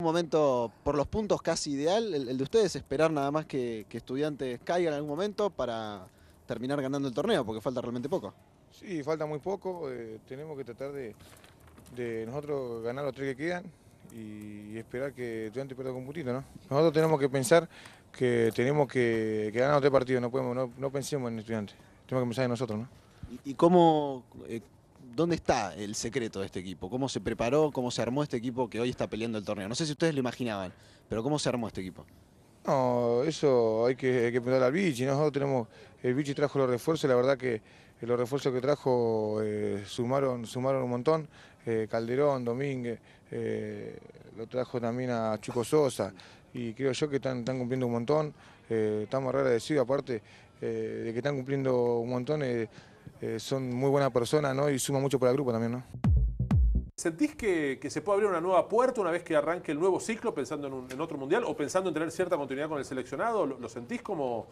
Un momento por los puntos casi ideal, el, de ustedes, esperar nada más que, estudiantes caigan en algún momento para terminar ganando el torneo, porque falta realmente poco. Sí, falta muy poco, eh, tenemos que tratar de, nosotros ganar los tres que quedan y, esperar que estudiantes pierda con putito, ¿no? Nosotros tenemos que pensar que tenemos que, ganar los tres partidos, no, podemos, no, pensemos en estudiantes, tenemos que pensar en nosotros, ¿no? ¿Y, cómo, eh, dónde está el secreto de este equipo? ¿Cómo se preparó? ¿Cómo se armó este equipo que hoy está peleando el torneo? No sé si ustedes lo imaginaban, pero ¿cómo se armó este equipo? No, eso hay que, hay preguntar al Vichy. Nosotros tenemos, el Vichy trajo los refuerzos, la verdad que eh, los refuerzos que trajo eh, sumaron, sumaron un montón. Eh, Calderón, Domínguez, lo trajo también a Chuco Sosa y creo yo que están, cumpliendo un montón. estamos agradecidos aparte de que están cumpliendo un montón. Eh, son muy buenas personas ¿no? y suman mucho para el grupo también. ¿no? ¿Sentís que, se puede abrir una nueva puerta una vez que arranque el nuevo ciclo pensando en, otro mundial o pensando en tener cierta continuidad con el seleccionado? ¿Lo, sentís como,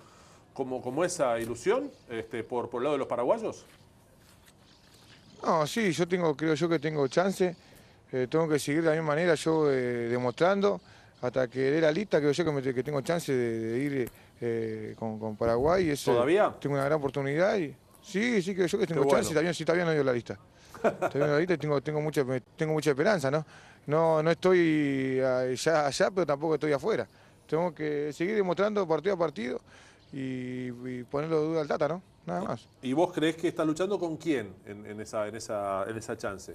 como, como, esa ilusión este, por, por el lado de los paraguayos? No, sí, yo tengo, creo yo que tengo chance. Eh, tengo que seguir de la misma manera, yo eh, demostrando, hasta que dé la lista, creo yo que, tengo chance de, ir con, Paraguay. ¿Todavía? Tengo una gran oportunidad y Sí, sí, que yo que tengo chance, también, sí, todavía no dio la lista. la lista tengo, tengo, mucha, tengo mucha esperanza, ¿no? No, no estoy allá, ah, allá, pero tampoco estoy afuera. Tengo que seguir demostrando partido a partido y, ponerlo de duda al Tata, ¿no? Nada más. ¿Y vos crees que está luchando con quién en, esa, en, esa, en esa chance?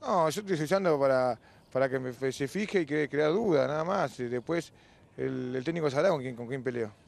No, yo estoy luchando para, para que me, se fije y que crea duda, nada más. Después el, técnico sabrá con quién, con quién peleo.